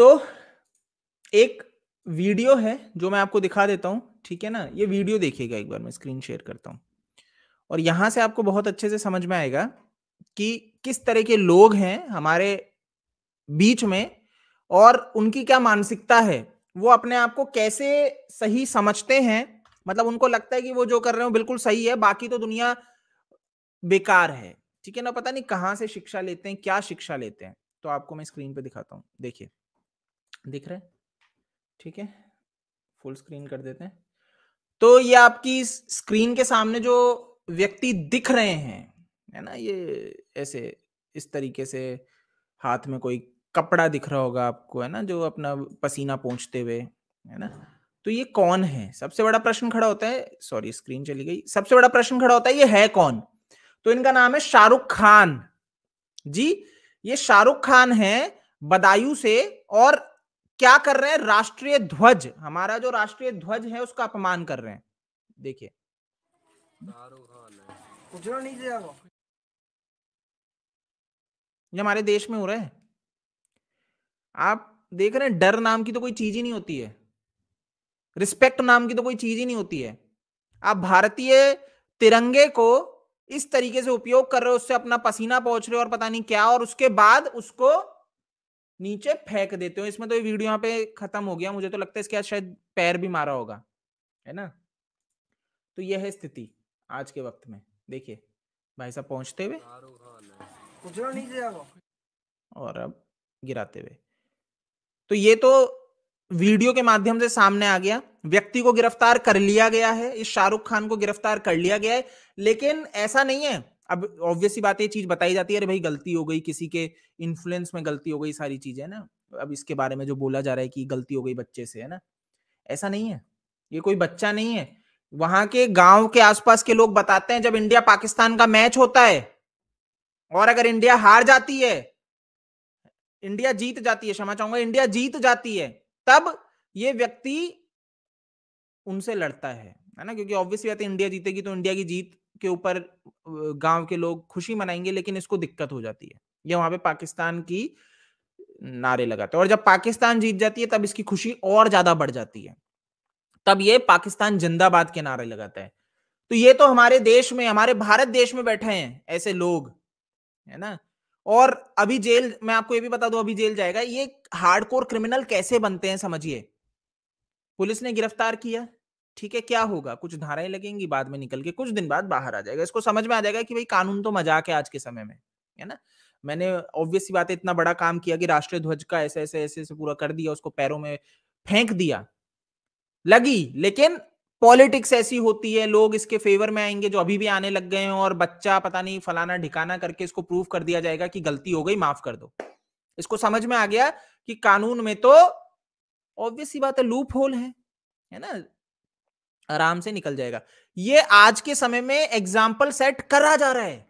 तो एक वीडियो है जो मैं आपको दिखा देता हूँ ठीक है ना ये वीडियो देखिएगा एक बार मैं स्क्रीन शेयर करता हूँ और यहां से आपको बहुत अच्छे से समझ में आएगा कि किस तरह के लोग हैं हमारे बीच में और उनकी क्या मानसिकता है वो अपने आप को कैसे सही समझते हैं मतलब उनको लगता है कि वो जो कर रहे हो बिल्कुल सही है बाकी तो दुनिया बेकार है ठीक है ना पता नहीं कहाँ से शिक्षा लेते हैं क्या शिक्षा लेते हैं तो आपको मैं स्क्रीन पे दिखाता हूँ देखिए दिख रहा है ठीक है फुल स्क्रीन कर देते हैं तो ये आपकी स्क्रीन के सामने जो व्यक्ति दिख रहे हैं है ना ये ऐसे इस तरीके से हाथ में कोई कपड़ा दिख रहा होगा आपको है ना जो अपना पसीना पहुंचते हुए है ना तो ये कौन है सबसे बड़ा प्रश्न खड़ा होता है सॉरी स्क्रीन चली गई सबसे बड़ा प्रश्न खड़ा होता है ये है कौन तो इनका नाम है शाहरुख खान जी ये शाहरुख खान है बदायूं से और क्या कर रहे हैं राष्ट्रीय ध्वज हमारा जो राष्ट्रीय ध्वज है उसका अपमान कर रहे हैं देखिए ये हमारे देश में हो रहा है आप देख रहे हैं डर नाम की तो कोई चीज ही नहीं होती है रिस्पेक्ट नाम की तो कोई चीज ही नहीं होती है आप भारतीय तिरंगे को इस तरीके से उपयोग कर रहे हो उससे अपना पसीना पहुंच रहे हो और पता नहीं क्या और उसके बाद उसको नीचे फेंक देते हो इसमें तो ये वीडियो यहाँ पे खत्म हो गया मुझे तो लगता है इसके शायद पैर भी मारा होगा है ना तो यह है स्थिति आज के वक्त में देखिए भाई साहब पहुंचते हुए और अब गिराते हुए तो ये तो वीडियो के माध्यम से सामने आ गया व्यक्ति को गिरफ्तार कर लिया गया है इस शाहरुख खान को गिरफ्तार कर लिया गया है लेकिन ऐसा नहीं है अब ऑब्वियसली बात ये चीज बताई जाती है अरे भाई गलती हो गई किसी के इन्फ्लुएंस में गलती हो गई सारी चीजें ना अब इसके बारे में जो बोला जा रहा है कि गलती हो गई बच्चे से है ना ऐसा नहीं है ये कोई बच्चा नहीं है वहां के गांव के आसपास के लोग बताते हैं जब इंडिया पाकिस्तान का मैच होता है और अगर इंडिया हार जाती है इंडिया जीत जाती है क्षमा चाहूंगा इंडिया जीत जाती है तब ये व्यक्ति उनसे लड़ता है है ना क्योंकि ऑब्वियसली बात है इंडिया जीतेगी तो इंडिया की जीत के ऊपर गांव के लोग खुशी मनाएंगे लेकिन इसको दिक्कत हो जाती है ये वहां पे पाकिस्तान की नारे लगाते हैं और जब पाकिस्तान जीत जाती है तब इसकी खुशी और ज्यादा बढ़ जाती है तब ये पाकिस्तान जिंदाबाद के नारे लगाता है तो ये तो हमारे देश में हमारे भारत देश में बैठे हैं ऐसे लोग है ना और अभी जेल मैं आपको ये भी बता दू अभी जेल जाएगा ये हार्डकोर क्रिमिनल कैसे बनते हैं समझिए पुलिस ने गिरफ्तार किया ठीक है क्या होगा कुछ धाराएं लगेंगी बाद में निकल के कुछ दिन बाद बाहर आ जाएगा इसको समझ में आ जाएगा कि भाई कानून तो मजाक है आज के समय में है ना मैंने ऑब्वियस बात है इतना बड़ा काम किया कि राष्ट्रीय ध्वज का ऐसे ऐसे ऐसे ऐसे पूरा कर दिया उसको पैरों में फेंक दिया लगी लेकिन पॉलिटिक्स ऐसी होती है लोग इसके फेवर में आएंगे जो अभी भी आने लग गए हैं और बच्चा पता नहीं फलाना ढिकाना करके इसको प्रूफ कर दिया जाएगा कि गलती हो गई माफ कर दो इसको समझ में आ गया कि कानून में तो ऑब्वियस बात है लूप होल है है ना आराम से निकल जाएगा ये आज के समय में एग्जाम्पल सेट करा जा रहा है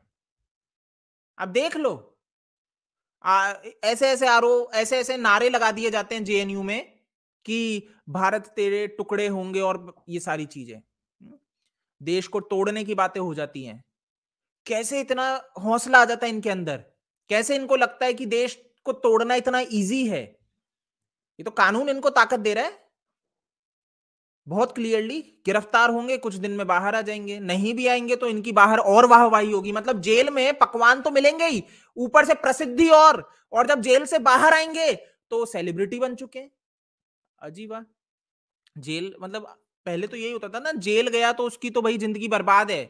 आप देख लो आ, ऐसे ऐसे आरो ऐसे ऐसे नारे लगा दिए जाते हैं जेएनयू में कि भारत तेरे टुकड़े होंगे और ये सारी चीजें देश को तोड़ने की बातें हो जाती हैं कैसे इतना हौसला आ जाता है इनके अंदर कैसे इनको लगता है कि देश को तोड़ना इतना इजी है ये तो कानून इनको ताकत दे रहा है बहुत क्लियरली गिरफ्तार होंगे कुछ दिन में बाहर आ जाएंगे नहीं भी आएंगे तो इनकी बाहर और वाहवाही होगी मतलब जेल में पकवान तो मिलेंगे ही ऊपर से प्रसिद्धि और और जब जेल से बाहर आएंगे तो सेलिब्रिटी बन चुके हैं अजीबा जेल मतलब पहले तो यही होता था ना जेल गया तो उसकी तो भाई जिंदगी बर्बाद है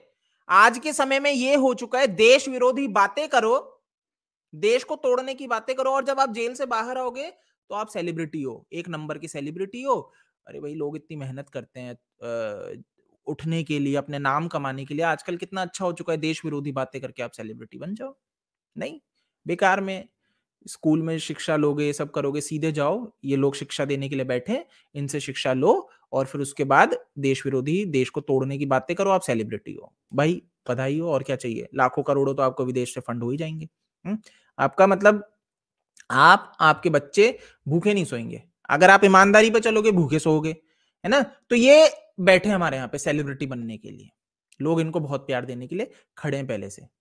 आज के समय में ये हो चुका है देश विरोधी बातें करो देश को तोड़ने की बातें करो और जब आप जेल से बाहर आओगे तो आप सेलिब्रिटी हो एक नंबर की सेलिब्रिटी हो अरे भाई लोग इतनी मेहनत करते हैं उठने के लिए अपने नाम कमाने के लिए आजकल कितना अच्छा हो चुका है देश विरोधी बातें करके आप सेलिब्रिटी बन जाओ नहीं बेकार में स्कूल में शिक्षा लोगे ये सब करोगे सीधे जाओ ये लोग शिक्षा देने के लिए बैठे इनसे शिक्षा लो और फिर उसके बाद देश विरोधी देश को तोड़ने की बातें करो आप सेलिब्रिटी हो भाई बधाई हो और क्या चाहिए लाखों करोड़ों तो आपको विदेश से फंड हो ही जाएंगे हुँ? हम्म, आपका मतलब आप आपके बच्चे भूखे नहीं सोएंगे अगर आप ईमानदारी पे चलोगे भूखे सोओगे है ना तो ये बैठे हमारे यहाँ पे सेलिब्रिटी बनने के लिए लोग इनको बहुत प्यार देने के लिए खड़े हैं पहले से